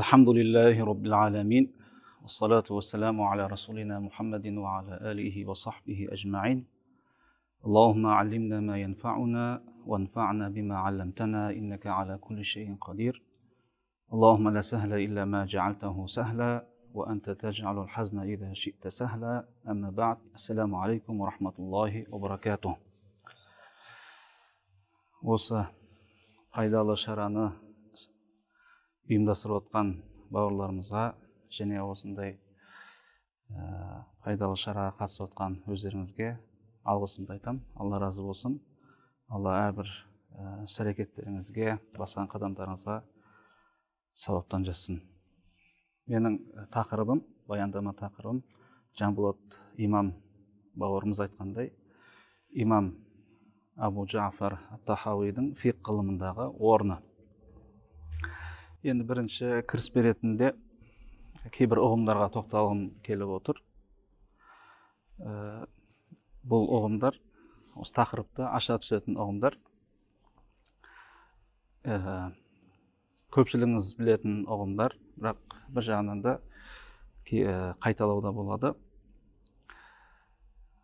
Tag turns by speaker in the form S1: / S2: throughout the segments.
S1: الحمد لله رب العالمين والصلاة والسلام على رسولنا محمد وعلى آله وصحبه أجمعين اللهم علمنا ما ينفعنا وانفعنا بما علمتنا إنك على كل شيء قدير اللهم لا سهل إلا ما جعلته سهلا وأنت تجعل الحزن إذا شئت سهلا أما بعد السلام عليكم ورحمة الله وبركاته قيد الله шараны ұйымдастырып отқан бауырларымызға және осындай э, пайдалы шараға қатысып отқан өздеріңізге алғысымды айтамын алла разы болсын алла әрбір іс э, әрекеттеріңізге басқан қадамдарыңызға сауаптан жазсын менің э, тақырыбым баяндама тақырыбым жанболат имам бауырымыз айтқандай имам абу жафар тахауидің фиқ ғылымындағы орны енді бірінші кіріспе ретінде кейбір ұғымдарға тоқталғым келіп отыр э, бұл ұғымдар осы тақырыпты аша түсетін ұғымдар ә, көпшілігіңіз білетін ұғымдар бірақ бір жағынан да э, қайталауда болады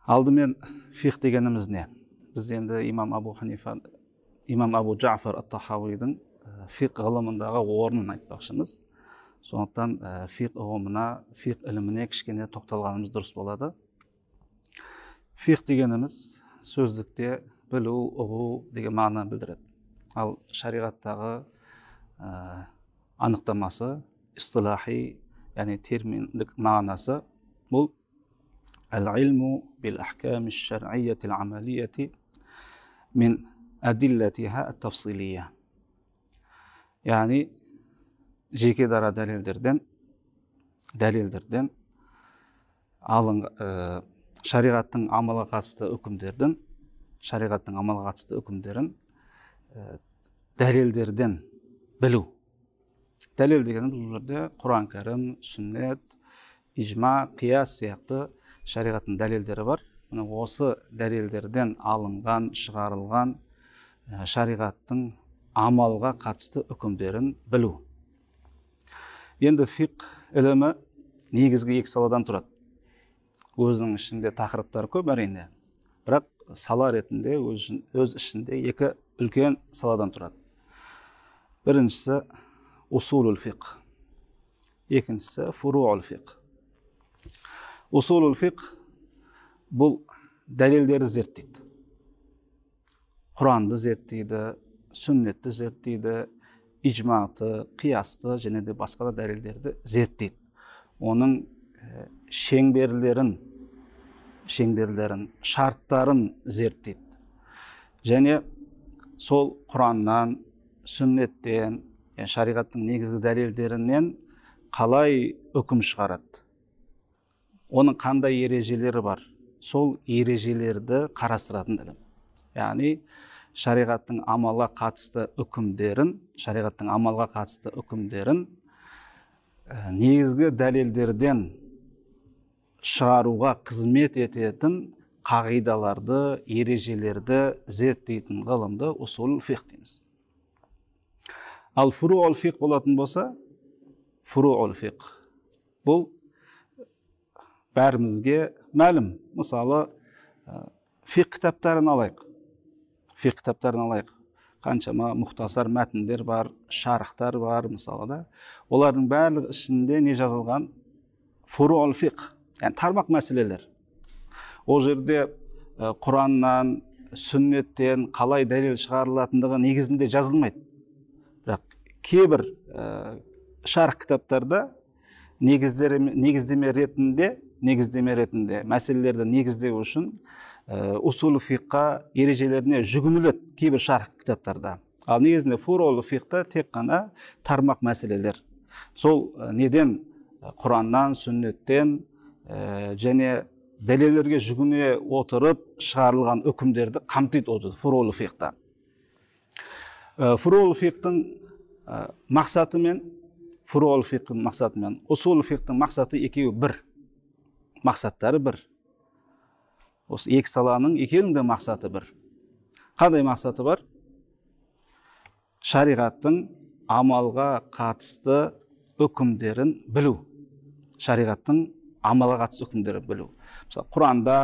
S1: алдымен фих дегеніміз не біз енді имам абу ханифа имам абу жафар ат тахауидің Э, фиқ ғылымындағы орнын айтпақшымыз сондықтан ә, фиқ ұғымына фиқ іліміне кішкене тоқталғанымыз дұрыс болады фиқ дегеніміз сөздікте білу ұғу деген мағынаны білдіреді ал шариғаттағы э, анықтамасы истилахи яғни терминдік мағынасы бұл әл илму бил ахкам амалияти мин әдиллатиха яғни жеке дара дәлелдерден дәлелдерден алын ә, шариғаттың амалға қатысты үкімдердің шариғаттың амалға қатысты үкімдерін ә, дәлелдерден білу дәлел дегеніміз бұл жерде құран кәрім сүннет ижма қияс сияқты шариғаттың дәлелдері бар осы дәлелдерден алынған шығарылған шариғаттың амалға қатысты үкімдерін білу енді фиқ ілімі негізгі екі саладан тұрады өзінің ішінде тақырыптар көп әрине бірақ сала ретінде өз, өз ішінде екі үлкен саладан тұрады біріншісі усулул фиқ екіншісі фуруул фиқ усулул фиқ бұл дәлелдерді зерттейді құранды зерттейді сүннетті зерттейді ижматы қиясты және де басқа да дәлелдерді зерттейді оның шеңберлерін шеңберлерін шарттарын зерттейді және сол құраннан сүннеттен шариғаттың негізгі дәлелдерінен қалай үкім шығарады оның қандай ережелері бар сол ережелерді қарастыратын ілім яғни шариғаттың амалға қатысты үкімдерін шариғаттың амалға қатысты үкімдерін э, негізгі дәлелдерден шығаруға қызмет ететін қағидаларды ережелерді зерттейтін ғылымды усул фих дейміз ал фуруул фиқ болатын болса фуруул фиқ. бұл бәрімізге мәлім мысалы э, фиқ кітаптарын алайық фиқ кітаптарын алайық қаншама мұхтасар мәтіндер бар шарықтар бар мысалы да олардың барлығы ішінде не жазылған фуруал фиқ яғни тармақ мәселелер ол жерде құраннан сүннеттен қалай дәлел шығарылатындығы негізінде жазылмайды бірақ кейбір ә, кітаптарда негіздері, негіздеме ретінде негіздеме ретінде мәселелерді негіздеу үшін Э, усул фиққа ережелеріне жүгініледі кейбір шарх кітаптарда ал негізінде фурол фиқта тек қана тармақ мәселелер сол э, неден э, құраннан сүннеттен және дәлелдерге жүгіне отырып шығарылған үкімдерді қамтиды ол фурул фиқта ә, фурул фиқтың мақсаты мен фурол фиқтың мақсаты мен усул фиқтың мақсаты екеуі бір мақсаттары бір осы екі саланың екеуінің де мақсаты бір қандай мақсаты бар шариғаттың амалға қатысты үкімдерін білу шариғаттың амалға қатысты үкімдерін білу мысалы құранда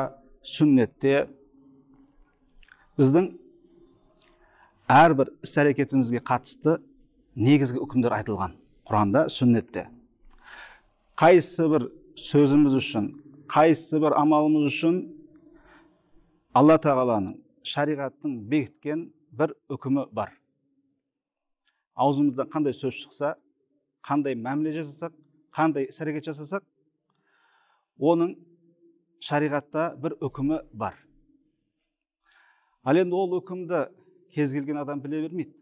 S1: сүннетте біздің әрбір іс әрекетімізге қатысты негізгі үкімдер айтылған құранда сүннетте қайсы бір сөзіміз үшін қайсы бір амалымыз үшін алла тағаланың шариғаттың бекіткен бір үкімі бар аузымыздан қандай сөз шықса қандай мәміле жасасақ қандай іс әрекет жасасақ оның шариғатта бір үкімі бар ал енді ол үкімді кез келген адам біле бермейді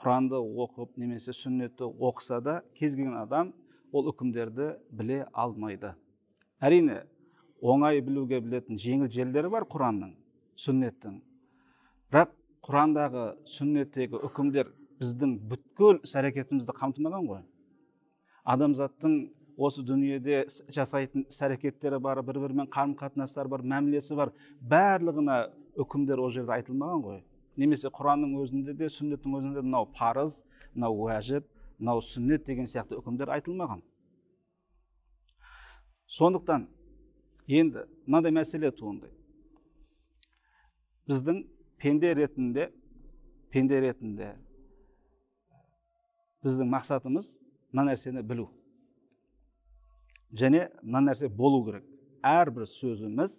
S1: құранды оқып немесе сүннетті оқыса да кез келген адам ол үкімдерді біле алмайды әрине оңай білуге білетін жеңіл жерлері бар құранның сүннеттің бірақ құрандағы сүннеттегі үкімдер біздің бүткіл іс әрекетімізді қамтымаған ғой адамзаттың осы дүниеде жасайтын іс әрекеттері бар бір бірімен қарым қатынастары бар мәмілесі бар барлығына үкімдер ол жерде айтылмаған ғой немесе құранның өзінде де сүннеттің өзінде де мынау парыз мынау уәжіп мынау сүннет деген сияқты үкімдер айтылмаған сондықтан енді мынандай мәселе туындайды біздің пенде ретінде пенде ретінде э, біздің мақсатымыз мына нәрсені білу және мына нәрсе болу керек әрбір сөзіміз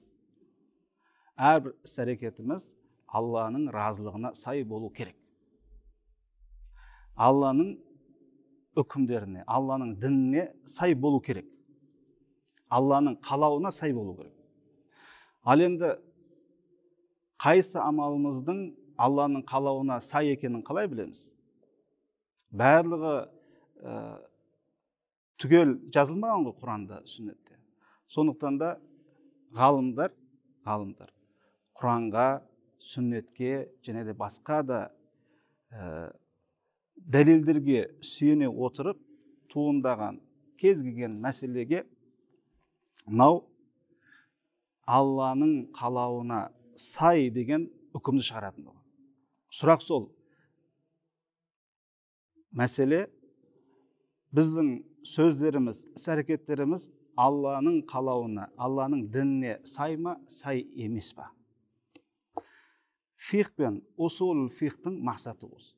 S1: әрбір іс әрекетіміз алланың разылығына сай болу керек алланың үкімдеріне алланың дініне сай болу керек алланың қалауына сай болу керек ал енді қайсы амалымыздың алланың қалауына сай екенін қалай білеміз барлығы ә, түгел жазылмаған ғой құранда сүннетте сондықтан да ғалымдар ғалымдар құранға сүннетке және де басқа да ә, дәлелдерге сүйене отырып туындаған кез келген мәселеге мынау алланың қалауына сай деген үкімді шығаратын сұрақ сол мәселе біздің сөздеріміз іс әрекеттеріміз алланың қалауына алланың дініне сай ма сай емес па фих пен усул фихтың мақсаты осы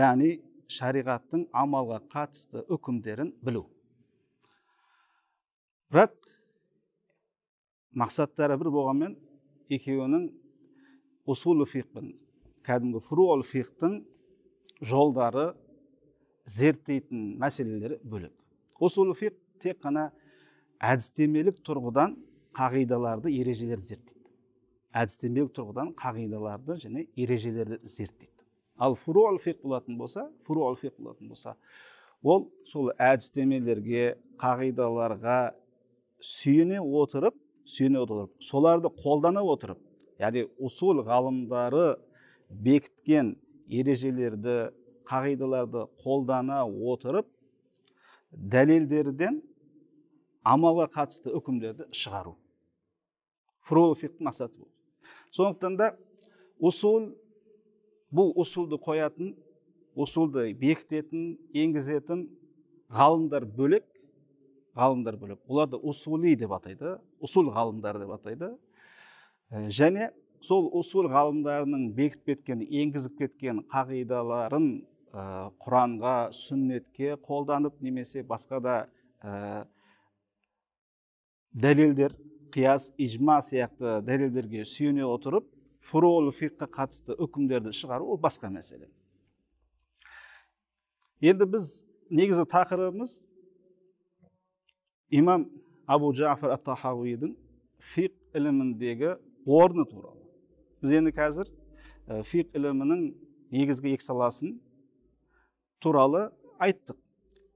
S1: яғни шариғаттың амалға қатысты үкімдерін білу бірақ мақсаттары бір болғанмен екеуінің усулу фиқпен кәдімгі фурул фиқтың жолдары зерттейтін мәселелері бөлек усул фиқ тек қана әдістемелік тұрғыдан қағидаларды ережелерді зерттейді әдістемелік тұрғыдан қағидаларды және ережелерді зерттейді ал фурул фиқ болатын болса фурул фиқ болатын болса ол сол әдістемелерге қағидаларға сүйене отырып сүйене отырып соларды қолдана отырып яғни усул ғалымдары бекіткен ережелерді қағидаларды қолдана отырып дәлелдерден амалға қатысты үкімдерді шығару мақсаты бұл сондықтан да усул бұл усулды қоятын усулды бекітетін енгізетін ғалымдар бөлек ғалымдар бөлек оларды усули деп атайды усул ғалымдар деп атайды э, және сол усул ғалымдарының бекітіп кеткен енгізіп кеткен қағидаларын э, құранға сүннетке қолданып немесе басқа да ә, дәлелдер қияс ижма сияқты дәлелдерге сүйене отырып фурул фиққа қатысты үкімдерді шығару ол басқа мәселе енді біз негізі тақырыбымыз имам абу жафар ат тахауидің фиқ іліміндегі орны туралы біз енді қазір фиқ ілімінің негізгі екі саласын туралы айттық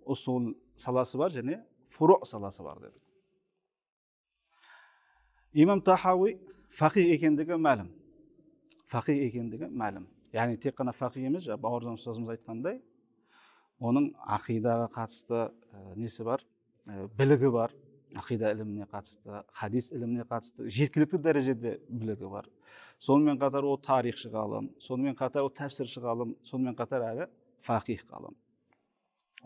S1: ұсул саласы бар және фуро саласы бар дедік имам тахауи фақи екендігі мәлім фақи екендігі мәлім яғни тек қана фақи емес бауыржан ұстазымыз айтқандай оның ақидаға қатысты несі бар Э, білігі бар ақида іліміне қатысты хадис іліміне қатысты жеткілікті дәрежеде білігі бар сонымен қатар ол тарихшы ғалым сонымен қатар ол тәпсірші ғалым сонымен қатар әлі фақих ғалым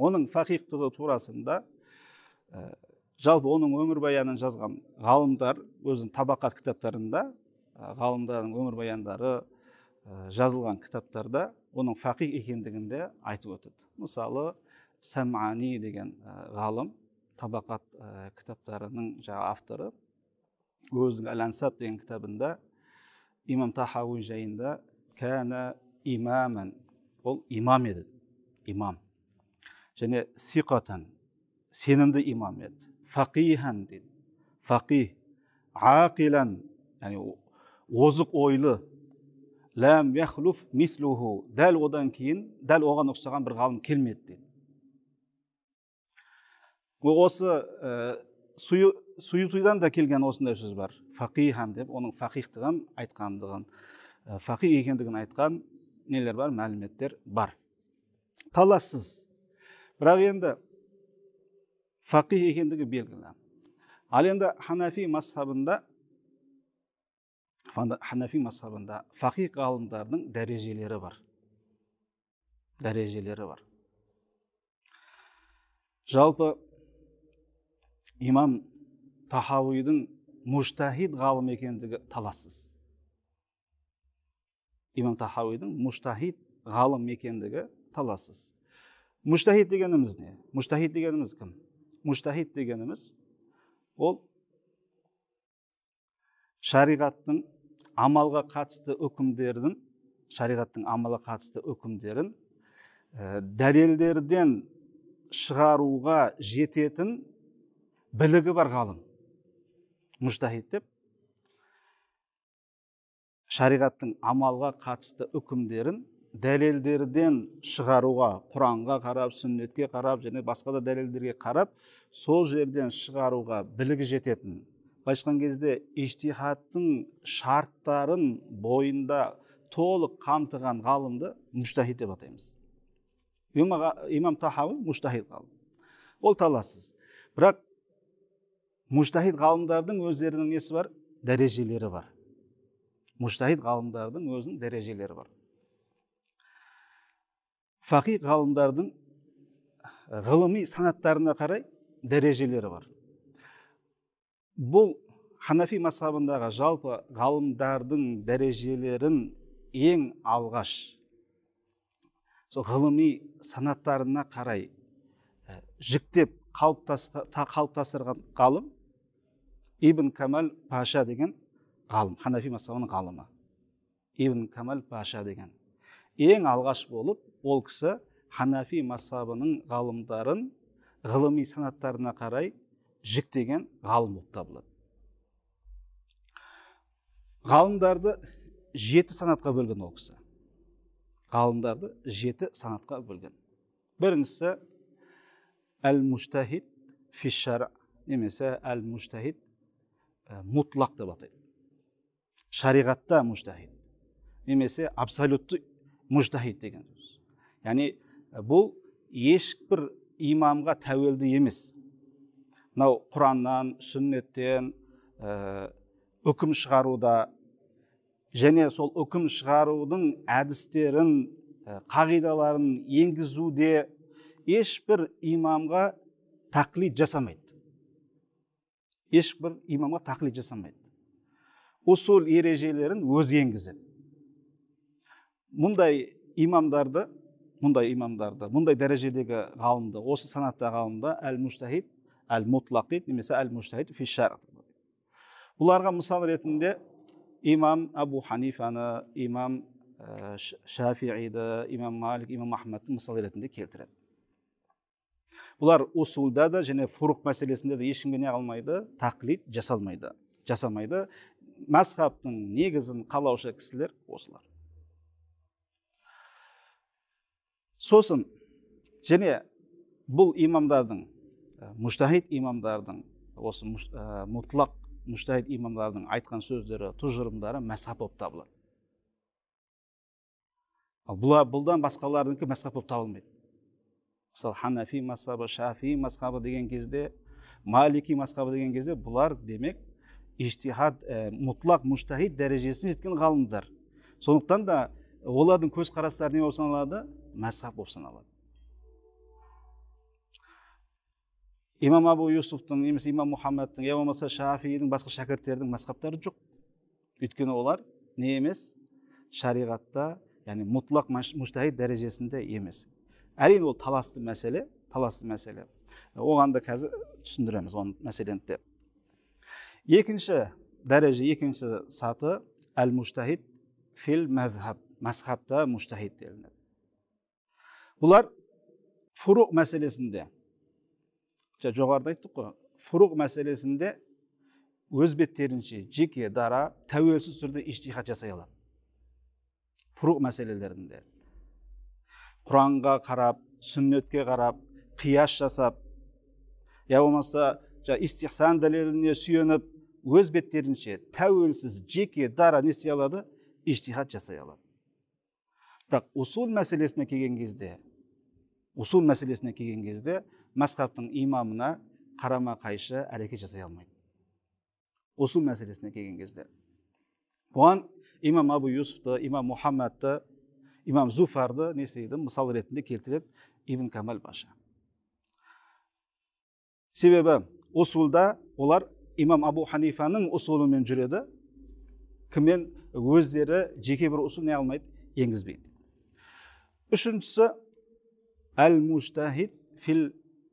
S1: оның фақихтығы турасында ә, жалпы оның өмірбаянын жазған ғалымдар өзінің табақат кітаптарында ә, ғалымдардың өмірбаяндары ә, жазылған кітаптарда оның фақих екендігін айтып өтеді мысалы сәмани деген ғалым табақат э, кітаптарының жаңағы авторы өзінің әл ансаб деген кітабында имам тахауи жайында кәна имаман ол имам еді имам және сиқатан сенімді имам еді фақихан дейді фақиһ ақилан яғни озық ойлы ләм яхлуф мислуху дәл одан кейін дәл оған ұқсаған бір ғалым келмеді дейді осы ә, e, да келген осындай сөз бар фақихан деп оның фақихтығын айтқандығын e, фақи екендігін айтқан нелер бар мәліметтер бар талассыз бірақ енді фақи екендігі белгілі ал енді ханафи мазхабында ханафи мазхабында фақи ғалымдардың дәрежелері бар дәрежелері бар жалпы имам тахауидің муштахид ғалым екендігі талассыз имам тахауидің муштахид ғалым екендігі талассыз муштахид дегеніміз не муштахид дегеніміз кім муштахид дегеніміз ол шариғаттың амалға қатысты үкімдерін шариғаттың амалға қатысты үкімдерін ә, э, дәлелдерден шығаруға жететін білігі бар ғалым мұжтахид деп шариғаттың амалға қатысты үкімдерін дәлелдерден шығаруға құранға қарап сүннетке қарап және басқа да дәлелдерге қарап сол жерден шығаруға білігі жететін былайша кезде иштихаттың шарттарын бойында толық қамтыған ғалымды мұштахид деп атаймыз имам тахауи мұштахид ғалым ол талассыз бірақ мұжтахид ғалымдардың өздерінің несі бар дәрежелері бар мұжтахид ғалымдардың өзінің дәрежелері бар фақи ғалымдардың э, ғылыми санаттарына қарай дәрежелері бар бұл ханафи мазхабындағы жалпы ғалымдардың дәрежелерін ең алғаш сол ғылыми санаттарына қарай э, жіктеп қалыптастырған ғалым ибн камал паша деген ғалым ханафи мазхабының ғалымы ибн камал паша деген ең алғаш болып ол кісі ханафи мазхабының ғалымдарын ғылыми санаттарына қарай жіктеген ғалым болып табылады ғалымдарды жеті санатқа бөлген ол кісі ғалымдарды жеті санатқа бөлген біріншісі әл муштахид фишара немесе әл муштахид Э, мұтлақ деп атайды шариғатта мужтахид немесе абсолютті мұждахид деген сөз яғни э, бұл ешбір имамға тәуелді емес мынау құраннан сүннеттен ә, үкім шығаруда және сол үкім шығарудың әдістерін қағидаларын енгізуде ешбір имамға тақлид жасамайды ешбір имамға тақлид жасамайды усул ережелерін өзі енгізеді мұндай имамдарды мұндай имамдарды мұндай дәрежедегі ғалымды осы санатта ғалымды әл муштахид әл мутлақ дейді немесе әл муштахид фишар бұларға мысал ретінде имам абу ханифаны имам э, шафииді имам малик имам ахмадты мысал ретінде келтіреді бұлар усулда да және фурух мәселесінде де ешкімге не қылмайды тақлид жасалмайды жасамайды мазхабтың негізін қалаушы кісілер осылар сосын және бұл имамдардың э, мұштахид имамдардың осы мұтлақ э, мұштахид имамдардың айтқан сөздері тұжырымдары мәзхаб болып табылады Бұлдан бұдан мәзхаб болып табылмайды мысалы ханафи мазхабы шафи мазхабы деген кезде малики мазхабы деген кезде бұлар демек иштихад ә, э, мұтлақ мұштахид дәрежесіне жеткен ғалымдар сондықтан да олардың көзқарастары не болып саналады мазхаб болып саналады имам абу юсуфтың немесе имам мұхаммадтың я болмаса шафидің басқа шәкірттердің мазхабтары жоқ өйткені олар не емес шариғатта яғни мұтлақ мұштахид дәрежесінде емес әрине ол таласты мәселе таласты мәселе э, оған да қазір түсіндіреміз оны мәселені де екінші дәреже екінші саты әл муштахид фил мәзхаб мәзхабта муштахид делінеді бұлар фуруқ мәселесінде жоғарыда айттық қой фуруқ мәселесінде өз беттерінше жеке дара тәуелсіз түрде иштихат жасай алады фуруқ мәселелерінде құранға қарап сүннетке қарап қияс жасап я болмаса истихсан дәлеліне сүйеніп өз беттерінше тәуелсіз жеке дара не істей алады иштихат жасай алады бірақ усул мәселесіне келген кезде усул мәселесіне келген кезде масхабтың имамына қарама қайшы әрекет жасай алмайды усул мәселесіне келген кезде бұған имам абу юсуфты имам мұхаммадты имам зуфарды не істейді мысал ретінде келтіреді ибн камал баша себебі усулда олар имам абу ханифаның усулымен жүреді кіммен өздері жеке бір усул не алмайды енгізбейді үшіншісі әл муштахид фил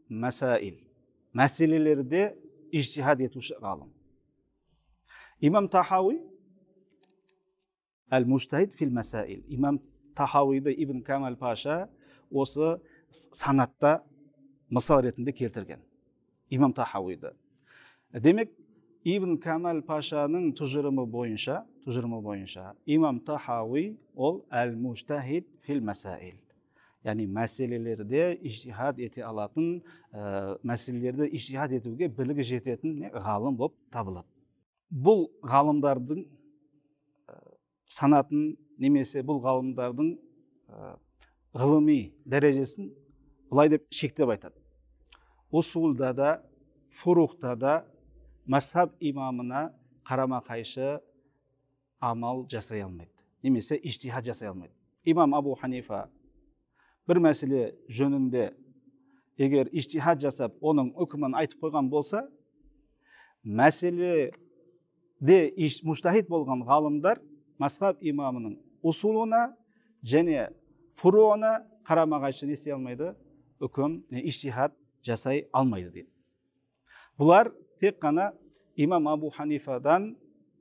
S1: мәсаил мәселелерде ижтихад етуші ғалым имам тахауи әл муштахид фил мәсаил имам тахауиді ибн камал паша осы санатта мысал ретінде келтірген имам тахауиді демек ибн камал пашаның тұжырымы бойынша тұжырымы бойынша имам тахауи ол әл муштахид фил мәсаил яғни мәселелерде ижтихад ете алатын ә, мәселелерді ижтихад етуге білігі жететін ғалым болып табылады бұл ғалымдардың ә, санатын немесе бұл ғалымдардың ғылыми дәрежесін былай деп шектеп айтады усулда да фурухта да мәсхаб имамына қарама қайшы амал жасай алмайды немесе иштихад жасай алмайды имам абу ханифа бір мәселе жөнінде егер иштихад жасап оның үкімін айтып қойған болса мәселеде мұштахид болған ғалымдар масхаб имамының усулуна және фуруына қарама қайшы не істей алмайды үкім иштихат жасай алмайды дейді бұлар тек қана имам абу ханифадан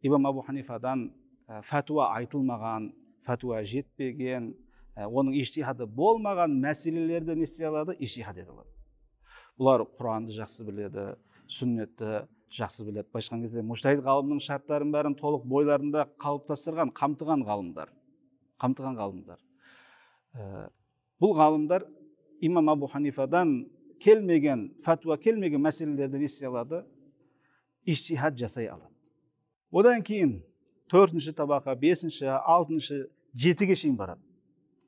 S1: имам абу ханифадан ә, фәтуа айтылмаған фәтуа жетпеген ә, оның иштихады болмаған мәселелерді не істей алады иштихат ете алады бұлар құранды жақсы біледі сүннетті жақсы біледі былайша айтқан кезде мұжтахид ғалымның шарттарын бәрін толық бойларында қалыптастырған қамтыған ғалымдар қамтыған ғалымдар э, бұл ғалымдар имам абу ханифадан келмеген фәтуа келмеген мәселелерді не істей алады жасай алады одан кейін төртінші табақа бесінші алтыншы жетіге шейін барады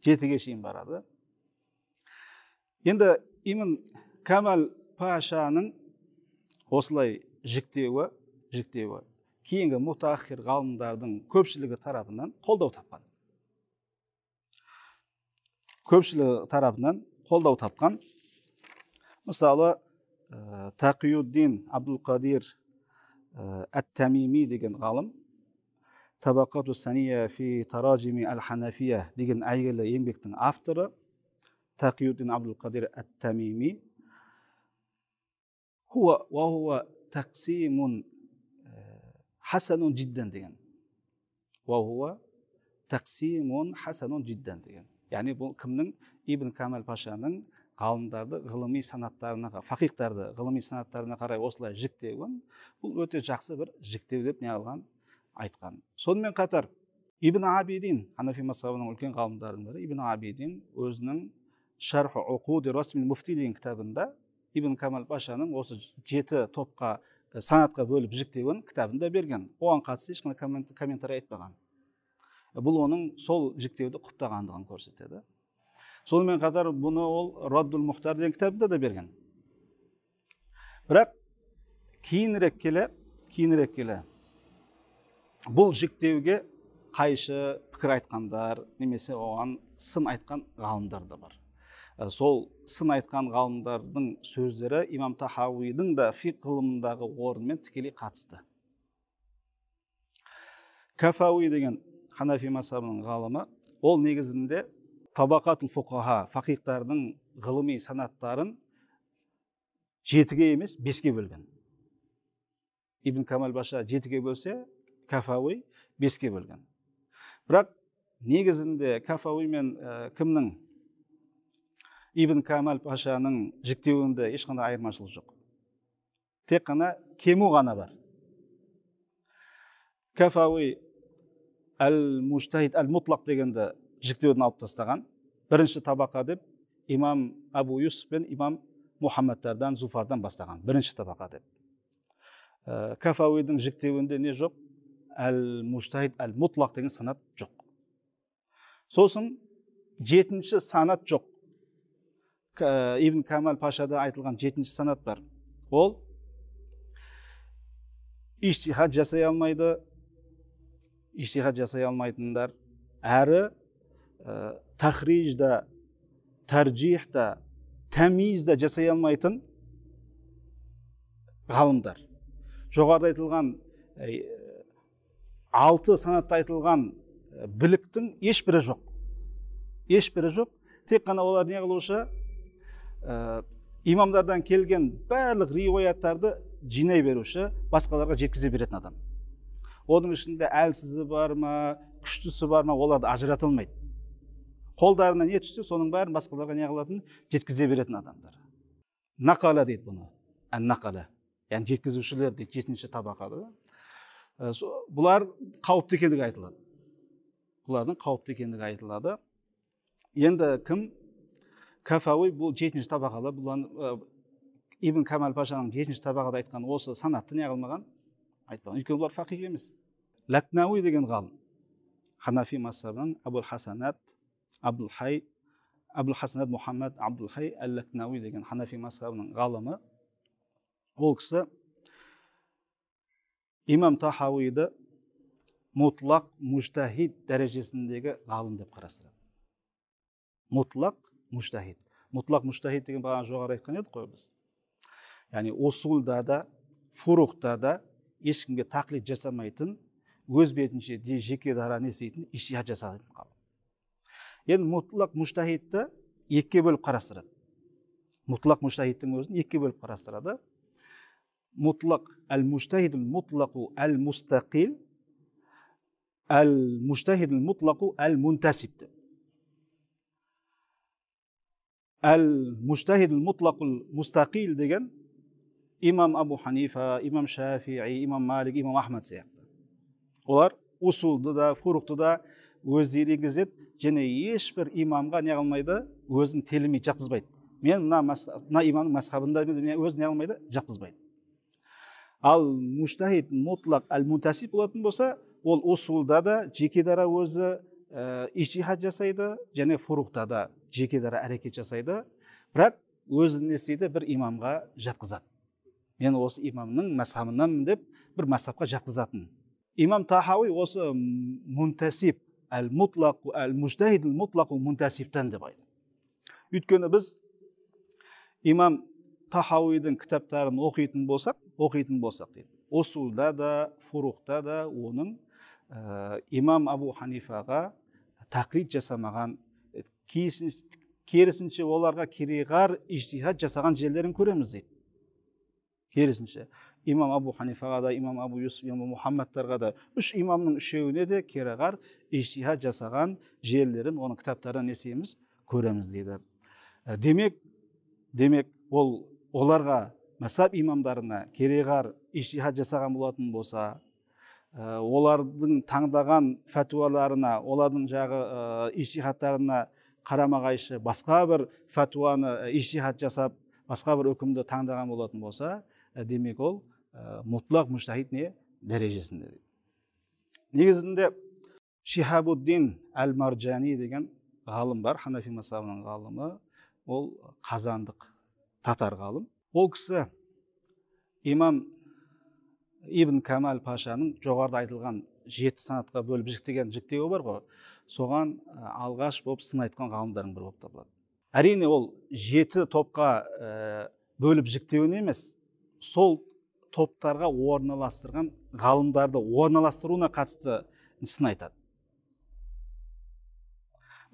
S1: жетіге шейін барады енді имам кәмәл пашаның осылай жіктеуі жіктеуі кейінгі мутахир ғалымдардың көпшілігі тарапынан қолдау тапқан ko'pchilik tarafidan qo'llov topgan misoli taqiyuddin abdul qodir at tamimiy degan g'olim tabaqatu saniya fi tarojimi al hanafiya degan aygirli еңбектің авторы taqiyuddin abdul qodir at tamimiy huva va huva taqsimun hasanun jiddan degan va huva taqsimun hasanun jiddan degan яғни бұл кімнің ибн камал пашаның ғалымдарды ғылыми санаттарына фақихтарды ғылыми санаттарына қарай осылай жіктеуін бұл өте жақсы бір жіктеу деп не алған айтқан сонымен қатар ибн абидин ханафи мазхабының үлкен ғалымдарының бірі ибн абидин өзінің шарху уқуди расмин муфти деген кітабында ибн камал пашаның осы жеті топқа э, санатқа бөліп жіктеуін кітабында берген оған қатысты ешқандай комментарий айтпаған бұл оның сол жіктеуді құптағандығын көрсетеді сонымен қатар бұны ол Раддул мұхтар деген кітабында да берген бірақ кейінірек келе кейінірек келе бұл жіктеуге қайшы пікір айтқандар немесе оған сын айтқан ғалымдар да бар ә, сол сын айтқан ғалымдардың сөздері имам тахауидің да фи ғылымындағы орнымен тікелей қатысты кафауи деген ханафи масабының ғалымы ол негізінде табақатул фукаха фақихтардың ғылыми санаттарын жетіге емес беске бөлген ибн камал баша жетіге бөлсе кафауи беске бөлген бірақ негізінде кафауи мен ә, кімнің ибн камал пашаның жіктеуінде ешқандай айырмашылық жоқ тек қана кему ғана бар кафауи әл муштахид әл мұтлақ дегенді жіктеуден алып тастаған бірінші табақа деп имам абу юсуф пен имам мұхаммадтардан зуфардан бастаған бірінші табақа деп ә, кафауидің жіктеуінде не жоқ әл муштахид әл мұтлақ деген санат жоқ сосын жетінші санат жоқ ә, ибн камал пашада айтылған жетінші санат бар ол иштихад жасай алмайды иштихат жасай алмайтындар әрі ә, тахриж да тәржих та тәмиз да жасай алмайтын ғалымдар жоғарыда айтылған ә, алты санатта айтылған біліктің ешбірі жоқ ешбірі жоқ тек қана олар не қылушы имамдардан келген барлық риуаяттарды жинай беруші басқаларға жеткізе беретін адам оның ішінде әлсізі бар ма күштісі бар ма оларды ажырата алмайды қолдарына не түссе соның бәрін басқаларға не қылатын жеткізе беретін адамдар нақала дейді бұны ән нақала яғни жеткізушілер дейді жетінші табақада ә, бұлар қауіпті екендігі айтылады бұлардың қауіпті екендігі айтылады енді кім кафауи бұл жетінші табақада бұл ә, ибн камал пашаның жетінші табақада айтқан осы санатты не айтпаған өйткені бұлар фақих емес ләкнауи деген ғалым ханафи мазхабының абул хасанат Абул хай Абул хасанат мұхаммад абдул хай әл ләкнауи деген ханафи мазхабының ғалымы ол кісі имам тахауиді мұтлақ мужтахид дәрежесіндегі ғалым деп қарастырады мұтлақ мужтахид мұтлақ мұштахид деген бағана жоғары айтқан едік қой біз яғни усулда да фурухта да ешкімге тақлид жасамайтын өз бетінше де жеке дара не істейтін ишиат жасайтын енді мұтлақ мұштахидті екіге бөліп қарастырады мұтлақ мұштахидтің өзін екіге бөліп қарастырады мұтлақ әл мұштахид мұтлақу әл мұстақил әл мұштахид мұтлақу әл мунтасиб деп әл мұштахид мұтлақул мұстақил деген имам абу ханифа имам шафии имам малик имам ахмад сияқты олар усулды да фурухты да өздері енгізеді және ешбір имамға не қылмайды өзін телімей жатқызбайды мен мына мына имамның масхабында өзін не қылмайды жатқызбайды ал муштахид мутлақ әл мутасид болатын болса ол усулда да жеке дара өзі ә, жасайды және фурухта да жеке дара әрекет жасайды бірақ өзін не істейді бір имамға жатқызады мен осы имамның мазхабынанмын деп бір мазхабқа жатқызатын имам тахауи осы мунтасиб әл мутлақ әл мужтахид мутлақ мунтасибтан деп айтады өйткені біз имам тахауидің кітаптарын оқитын болсақ оқитын болсақ дейді Осуда да фурухта да оның э, имам абу ханифаға тақлид жасамаған э, керісінше оларға кереғар ижтихад жасаған жерлерін көреміз дейді керісінше имам абу ханифаға да имам абу юсуф имам мұхаммадтарға да үш имамның үшеуіне де кереғар ижтихад жасаған жерлерін оның кітаптарынан не істейміз көреміз дейді ә, демек демек ол оларға мәсап имамдарына кереғар ижтихад жасаған болатын болса ә, олардың таңдаған фәтуаларына олардың жағы ә, ижтихадтарына қарама қайшы басқа бір фәтуаны ә, ижтихад жасап басқа бір үкімді таңдаған болатын болса Ә, демек ол ә, мұтлақ мүштахид не дәрежесінде негізінде шихабуддин әл марджани деген ғалым бар ханафи мазхабының ғалымы ол қазандық татар ғалым ол кісі имам ибн камал пашаның жоғарыда айтылған жеті санатқа бөліп жіктеген жіктеуі бар ғой соған ә, алғаш болып сын айтқан ғалымдардың бірі болып табылады әрине ол жеті топқа ә, бөліп жіктеуін емес сол топтарға орналастырған ғалымдарды орналастыруына қатысты сын айтады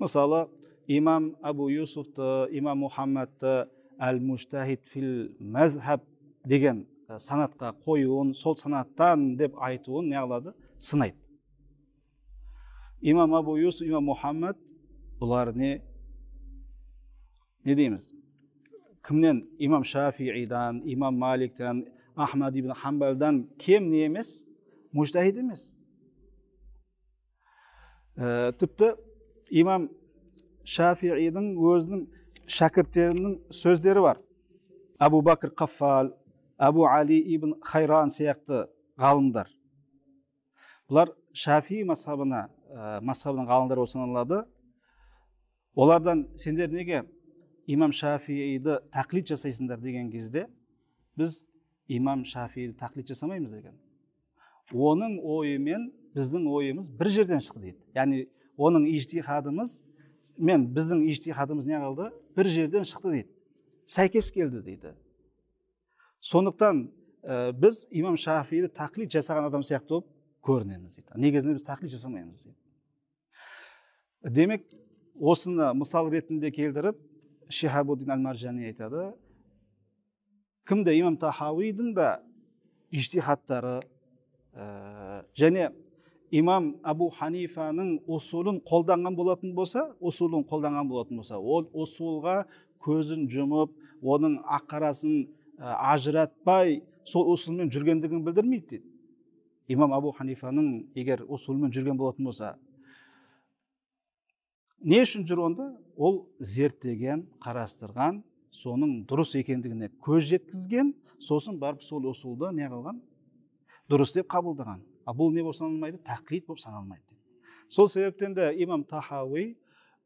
S1: мысалы имам абу юсуфты имам мұхаммадты әл муштахид фил мәзхаб деген э, санатқа қоюын сол санаттан деп айтуын не қылады сынайды имам абу юсуф имам мұхаммад бұлар не не дейміз кімнен имам шафиидан имам маликтен ахмад ибн хамбалдан кем не емес мужтахид емес ә, тіпті имам шафиидің өзінің шәкірттерінің сөздері бар әбу бәкір қаффал әбу әли ибн хайран сияқты ғалымдар бұлар шафи мазхабына ә, мазхабының ғалымдары болып саналады олардан сендер неге имам шафииді тақлид жасайсыңдар деген кезде біз имам шафииді тақлид жасамаймыз деген оның ойы мен біздің ойымыз бір жерден шықты дейді яғни оның ижтихадымыз мен біздің ижтихадымыз не қалды бір жерден шықты дейді сәйкес келді дейді сондықтан біз имам шафииді тақлид жасаған адам сияқты болып көрінеміз дейді негізінде біз тақлид жасамаймыз дейді демек осыны мысал ретінде келтіріп шихабуддин әл маржани айтады кімде имам тахауидің да иштихаттары ә, және имам абу ханифаның усулын қолданған болатын болса усулын қолданған болатын болса ол усулға көзін жұмып оның ақ қарасын ажыратпай сол усулмен жүргендігін білдірмейді дейді имам абу ханифаның егер усулмен жүрген болатын болса не үшін жүр онда ол зерттеген қарастырған соның дұрыс екендігіне көз жеткізген сосын барып сол ұсулды не қылған дұрыс деп қабылдаған а бұл не болып саналмайды тақид болып саналмайды сол себептен де имам тахауи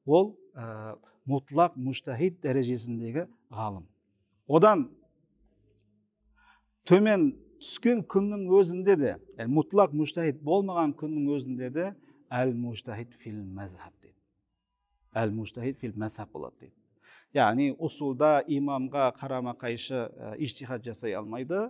S1: ол ә, мұтлақ мұштахид дәрежесіндегі ғалым одан төмен түскен күннің өзінде де ә, мұтлақ мұштахид болмаған күннің өзінде де әл фил мәзхаб әл муштахид фил мәсәб болады дейді яғни усулда имамға қарама қайшы жасай алмайды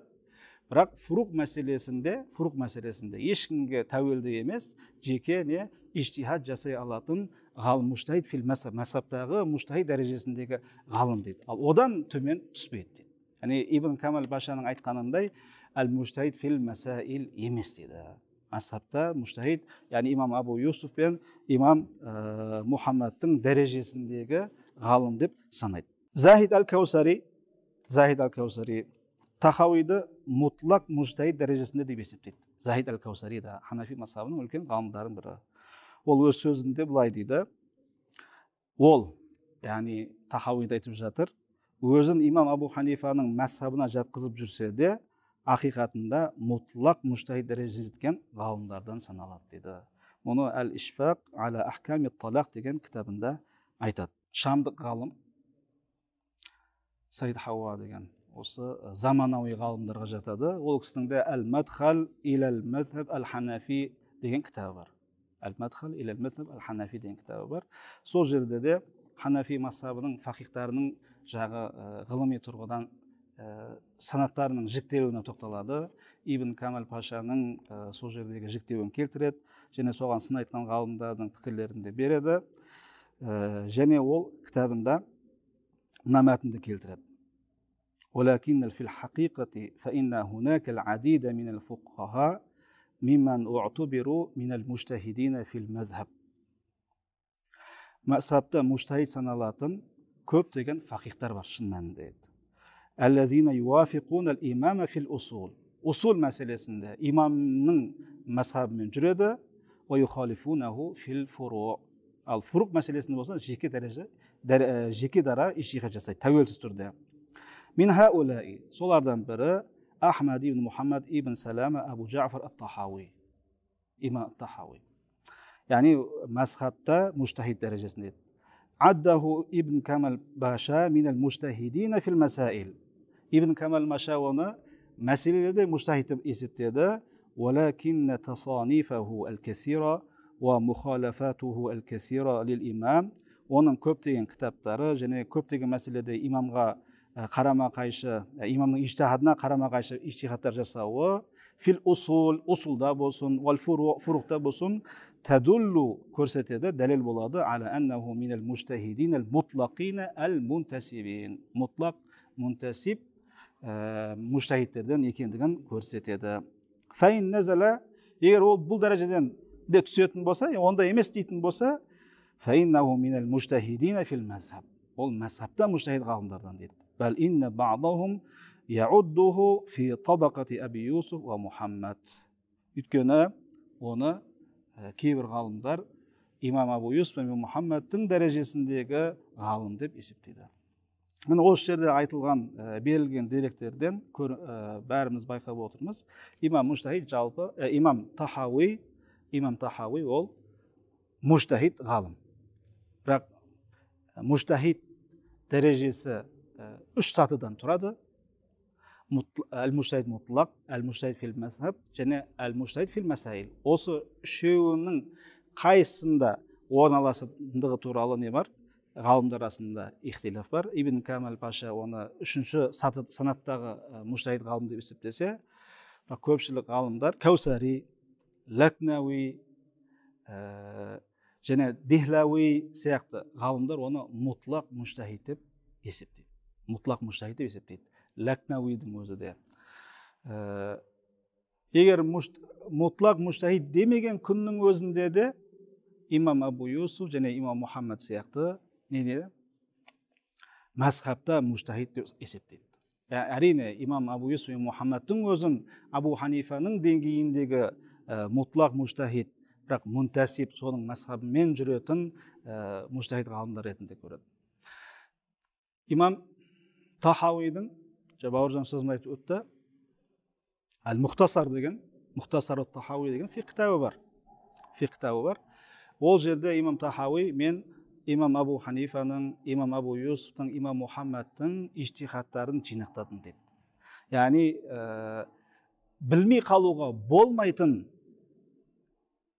S1: бірақ фуруқ мәселесінде фуруқ мәселесінде ешкімге тәуелді емес жеке не иштихат жасай алатын ғалым муштахид фил мәсәб мәсәбтағы дәрежесіндегі ғалым дейді ал одан төмен түспейді дейді яғни ибн камал башаның айтқанындай әл муштахид фил мәсаил емес дейді мазхабта муштахид яғни имам абу юсуф пен имам ә, э, мұхаммадтың дәрежесіндегі ғалым деп санайды захид әл каусари захид әл каусари тахауиді мұтлақ мужтаид дәрежесінде деп есептейді захид Ал каусари да ханафи мазхабының үлкен ғалымдарының бірі ол өз сөзінде былай дейді ол яғни тахауиді айтып жатыр өзін имам абу ханифаның мазхабына жатқызып жүрсе де ақиқатында мұтлақ мұжтахид дәрежеге жеткен ғалымдардан саналады дейді мұны әл ишфақ әлі ахками талақ деген кітабында айтады шамдық ғалым саид хауа деген осы заманауи ғалымдарға жатады ол кісінің де әл мадхал иләл мазхаб әл ханафи деген кітабы бар әл мадхал иләл мазхаб әл ханафи деген кітабы бар сол жерде де ханафи мазхабының фақихтарының жағы ғылыми тұрғыдан ә, санаттарының жіктеуіне тоқталады ибн кәміл пашаның ә, сол жердегі жіктеуін келтіреді және соған сын айтқан ғалымдардың пікірлерін де береді ә, және ол кітабында мына мәтінді келтіреді ولكن في الحقيقة فإن هناك العديد من الفقهاء ممن اعتبروا من المجتهدين في المذهب саналатын көптеген фақихтар бар шын мәнінде الذين يوافقون الإمام في الأصول أصول مسألة إمام من مذهب من جرده ويخالفونه في الفروع الفروع مسألة سند جيكي درجة در جيكي درا إشي تويل تقول سترد من هؤلاء سولار دمبرة أحمد بن محمد ابن سلامة أبو جعفر الطحاوي إمام الطحاوي يعني مذهب تا مجتهد درجة سند عده ابن كمال باشا من المجتهدين في المسائل ابن كمال باشا ونا مسائل مجتهد إسبتدا ولكن تصانيفه الكثيرة ومخالفاته الكثيرة للإمام ونن كبتين كتاب ترى جنة كبتين لدي إمام غا آه، قرما قايشة آه، إمام ijtihadini قرما قايشة ijtihadlar ترجسوا фил усул усулда болсын уал фурухта болсын тәдуллу көрсетеді дәлел болады ала аннаху минал муштахидин әл мутлақина әл мунтасибин мұтлақ мунтасиб ә, муштахидтерден екендігін көрсетеді фаин назала егер ол бұл дәрежеден де түсетін болса онда емес дейтін болса фаиннаху минал муштахидина фил мазхаб ол мазхабта муштахид ғалымдардан дейді бәл инна баъдахум табақати юсуф мухаммад өйткені оны э, кейбір ғалымдар имам абу юсуф пен мұхаммадтың дәрежесіндегі ғалым деп есептейді міне осы жерде айтылған э, берілген деректерден э, бәріміз байқап отырмыз имам муштахид жалпы имам тахауи имам тахауи ол муштахид ғалым бірақ муштахид дәрежесі үш сатыдан тұрады әл мұштайд мұтлақ әл фил және әл мұштайд фил мәсәйіл осы үшеуінің қайсысында орналасатындығы туралы не бар ғалымдар арасында ихтилаф бар ибн камал паша оны үшінші санаттағы ә, ғалым деп есептесе көпшілік ғалымдар кәусари ләкнәуи және дихләуи сияқты ғалымдар оны мұтлақ мұштахид деп есептейді мұтлақ деп есептейді ләкнауидің өзі де ә, егер мұшт, мұтлақ мұштахид демеген күннің өзінде де имам абу юсуф және имам мұхаммад сияқты неде мазхабта мұштахид деп есептейді ә, әрине имам абу юсуф мұхаммадтың өзін абу ханифаның деңгейіндегі ә, мұтлақ мұштахид бірақ мүнтәсип соның мазхабымен жүретін ә, мұштахид ғалымдар ретінде көреді имам тахауидің жаңа бауыржан ұстазым айтып өтті әл мұхтасар деген мұхтасар тахауи деген фи кітабы бар фи кітабы бар ол жерде имам тахауи мен имам абу ханифаның имам абу юсуфтың имам мұхаммадтың иштихаттарын жинақтадым дейді яғни ә, білмей қалуға болмайтын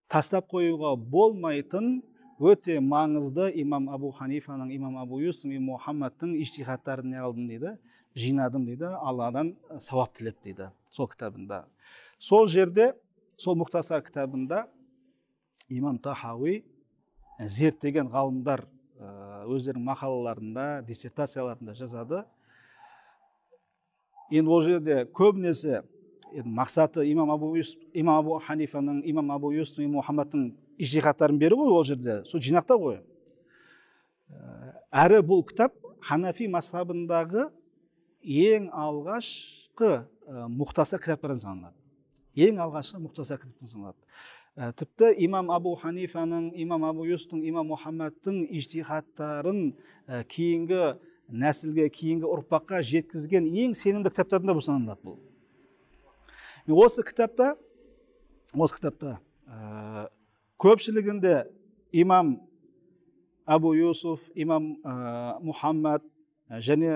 S1: тастап қоюға болмайтын өте маңызды имам абу ханифаның имам абу юсуф имам мұхаммадтың иштихаттарын не қылдым дейді жинадым дейді алладан э, сауап тілеп дейді сол кітабында сол жерде сол мұқтасар кітабында имам тахауи э, зерттеген ғалымдар э, өздерінің мақалаларында диссертацияларында жазады енді ол жерде көбінесе енді мақсаты имам абу юсуп имам абу ханифаның имам абу юсуп и мұхаммадтың ижтихаттарын беру ғой ол жерде сол жинақтау ғой әрі бұл кітап ханафи мазхабындағы ең алғашқы ә, мұқтаса кітаптардан саналады ең алғашқы мұқтаса кітаптан саналады ә, тіпті имам абу ханифаның имам абу Юстың, имам мұхаммадтың ижтихаттарын кейінгі нәсілге кейінгі ұрпаққа жеткізген ең сенімді кітаптардың да бұл саналады бұл осы кітапта осы кітапта көпшілігінде имам абу юсуф имам ә, мұхаммад Э, және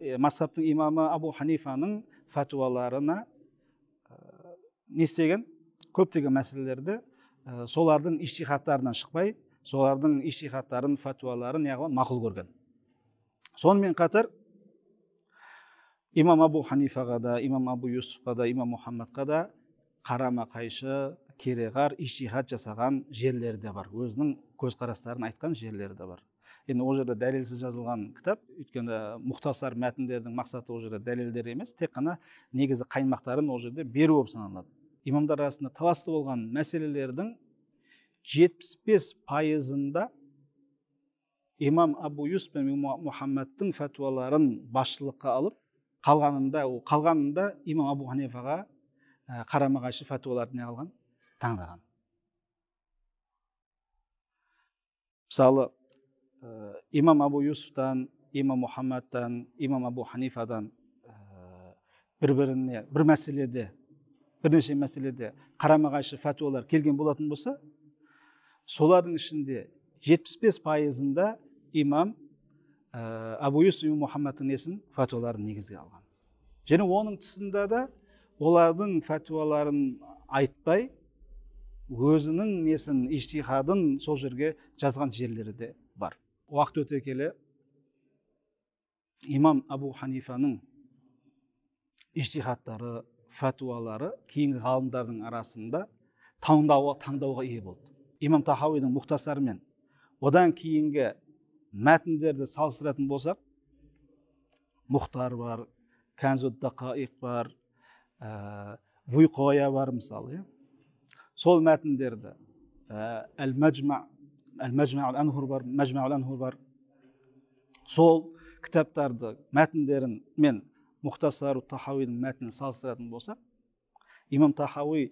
S1: э, масхабтың имамы абу ханифаның фәтуаларына э, не істеген көптеген мәселелерді солардың иштихаттарынан шықпай солардың иштихаттарын фәтуаларын яғни мақұл көрген сонымен қатар имам абу ханифаға да имам абу юсуфқа да имам мұхаммадқа да қарама қайшы кереғар иштихат жасаған жерлері де бар өзінің көзқарастарын айтқан жерлері де бар енді ол жерде дәлелсіз жазылған кітап өйткені мұхтасар мәтіндердің мақсаты ол жерде дәлелдер емес тек қана негізі қаймақтарын ол жерде беру болып саналады имамдар арасында таласты болған мәселелердің 75 пайызында имам абу юс пен мұхаммадтың фәтуаларын басшылыққа алып қалғанында ол қалғанында имам абу ханифаға ә, қарама қайшы фәтуаларды не қылған таңдаған мысалы имам абу юсуфтан имам мұхаммадтан имам абу ханифадан бір біріне бір мәселеде бірнеше мәселеде қарама қайшы фәтуалар келген болатын болса солардың ішінде 75 пайызында имам ә, абу юсуф имам мұхаммадтың несін фәтуаларын негізге алған және оның тұсында да олардың фәтуаларын айтпай өзінің несін иштихадын сол жерге жазған жерлері де уақыт өте келе имам абу ханифаның иштихаттары фәтуалары кейінгі ғалымдардың арасында таңдауға, таңдауға ие болды имам тахауидің мен, одан кейінгі мәтіндерді салыстыратын болсақ мұхтар бар кәнзуддақаиқ бар ә, вуйқоя бар мысалы иә сол мәтіндерді әл мәжма мәжмә әнхур бар мәжмә әнхур бар сол кітаптарды мәтіндерін мен мұхтасару тахауидің мәтінін салыстыратын болсақ имам тахауи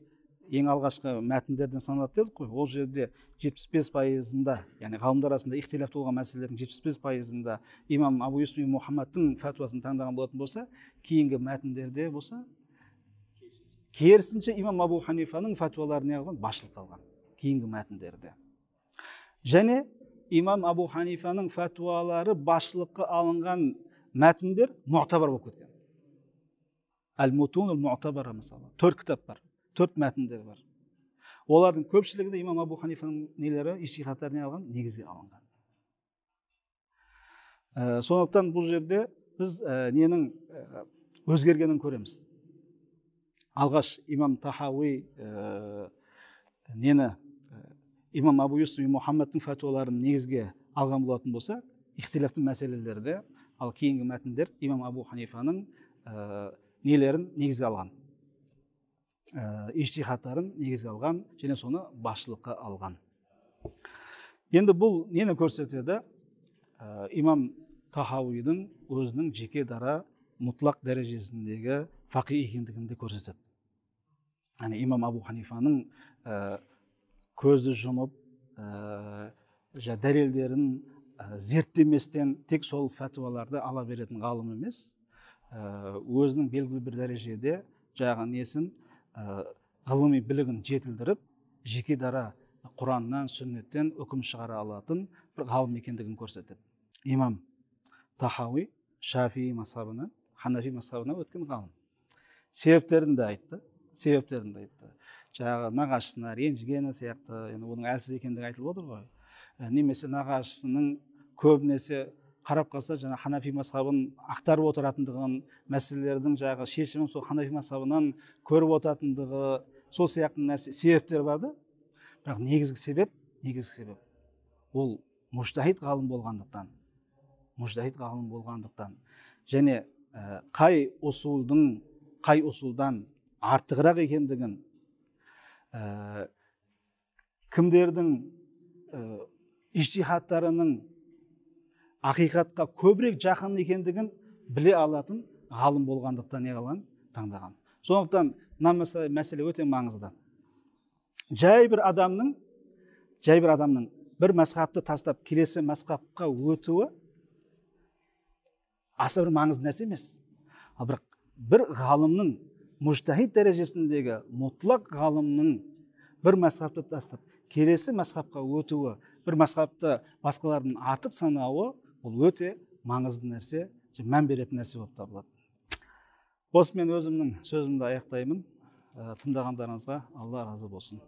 S1: ең алғашқы мәтіндерден саналады дедік қой ол жерде 75 бес пайызында яғни ғалымдар арасында ихтилаф болған мәселелердің жетпіс бес пайызында имам абу юсуф мұхаммадтың фәтуасын таңдаған болатын болса кейінгі мәтіндерде болса керісінше имам абу ханифаның фәтуалары не қылған басшылыққа алған кейінгі мәтіндерде және имам абу ханифаның фәтуалары басшылыққа алынған мәтіндер мұғтабар болып кеткен әл мутун мұғтабара мысалы төрт кітап бар төрт мәтіндер бар олардың көпшілігі де имам абу ханифаның нелері исихаттары не алған негізге алынған ә, сондықтан бұл жерде біз ә, ненің ә, өзгергенін көреміз алғаш имам тахауи ә, нені имам абу юсуф мұхаммадтың фәтуаларын негізге алған болатын болса ихтилафты мәселелерді ал кейінгі мәтіндер имам абу ханифаның ә, нелерін негізге алған ә, э, иштихаттарын негізге алған және соны басшылыққа алған енді бұл нені көрсетеді ә, имам тахауидің өзінің жеке дара мұтлақ дәрежесіндегі фақи екендігін де көрсетеді яғни имам абу ханифаның көзді жұмып ә, э, дәлелдерін э, зерттеместен тек сол фәтуаларды ала беретін ғалым емес э, өзінің белгілі бір дәрежеде жаңағы несін ә, ғылыми білігін жетілдіріп жеке дара құраннан сүннеттен үкім шығара алатын бір ғалым екендігін көрсетеді имам тахауи шафи масабына, ханафи масабына өткен ғалым себептерін де айтты себептерін де айтты жаңағы нағашысына ренжігені сияқты енді оның әлсіз екендігі айтылып отыр ғой ә, немесе нағашысының көбінесе қарап қалса жаңағы ханафи мазхабын ақтарып отыратындығын мәселелердің жаңағы шешімін сол ханафи мазхабынан көріп отыратындығы сол сияқты нәрсе себептер бар да бірақ негізгі себеп негізгі себеп ол мұжтахид ғалым болғандықтан мұжтахид ғалым болғандықтан және ә, қай усулдың қай усулдан артығырақ екендігін ә, кімдердің ә, ақиқатқа көбірек жақын екендігін біле алатын ғалым болғандықтан не таңдаған сондықтан мына мәселе, өте маңызды жай бір адамның жай бір адамның бір мәсхабты тастап келесі мәсхабқа өтуі аса бір маңызды нәрсе емес ал бірақ бір ғалымның мұжтахид дәрежесіндегі мұтлақ ғалымның бір мәсхабты тастап келесі мәсхабқа өтуі бір мәсхабты басқалардың артық санауы бұл өте маңызды нәрсе мән беретін нәрсе болып табылады осымен өзімнің сөзімді аяқтаймын ә, тыңдағандарыңызға алла разы болсын